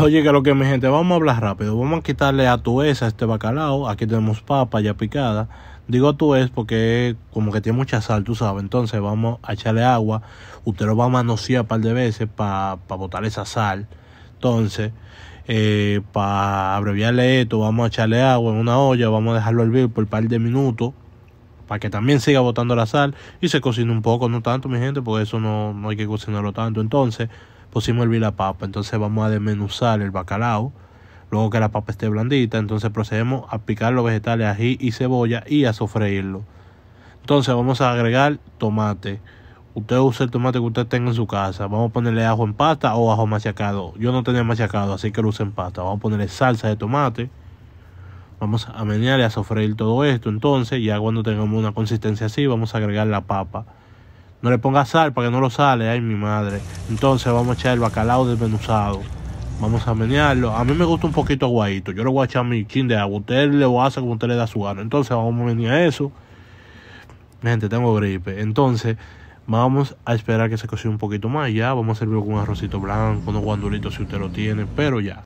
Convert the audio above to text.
Oye, que lo que mi gente, vamos a hablar rápido. Vamos a quitarle a tu es a este bacalao. Aquí tenemos papa ya picada. Digo tu es porque como que tiene mucha sal, tú sabes. Entonces vamos a echarle agua. Usted lo va a manosear un par de veces para botar esa sal. Entonces, eh, para abreviarle esto, vamos a echarle agua en una olla. Vamos a dejarlo hervir por un par de minutos. Para que también siga botando la sal. Y se cocine un poco, no tanto, mi gente, porque eso no, no hay que cocinarlo tanto. Entonces pusimos el hervir la papa. Entonces vamos a desmenuzar el bacalao. Luego que la papa esté blandita, entonces procedemos a picar los vegetales ají y cebolla y a sofreírlo. Entonces vamos a agregar tomate. Usted usa el tomate que usted tenga en su casa. Vamos a ponerle ajo en pasta o ajo machacado. Yo no tenía machacado, así que lo uso en pasta. Vamos a ponerle salsa de tomate. Vamos a menear y a sofreír todo esto. Entonces, ya cuando tengamos una consistencia así, vamos a agregar la papa. No le ponga sal para que no lo sale, ay mi madre. Entonces vamos a echar el bacalao desmenuzado. Vamos a menearlo. A mí me gusta un poquito aguadito. Yo le voy a echar mi chin de agua. Usted le hacer como usted le da su gano. Entonces vamos a menear eso. Gente, tengo gripe. Entonces vamos a esperar que se cocine un poquito más. Ya vamos a servirlo con un arrocito blanco, unos guandulitos si usted lo tiene. Pero ya.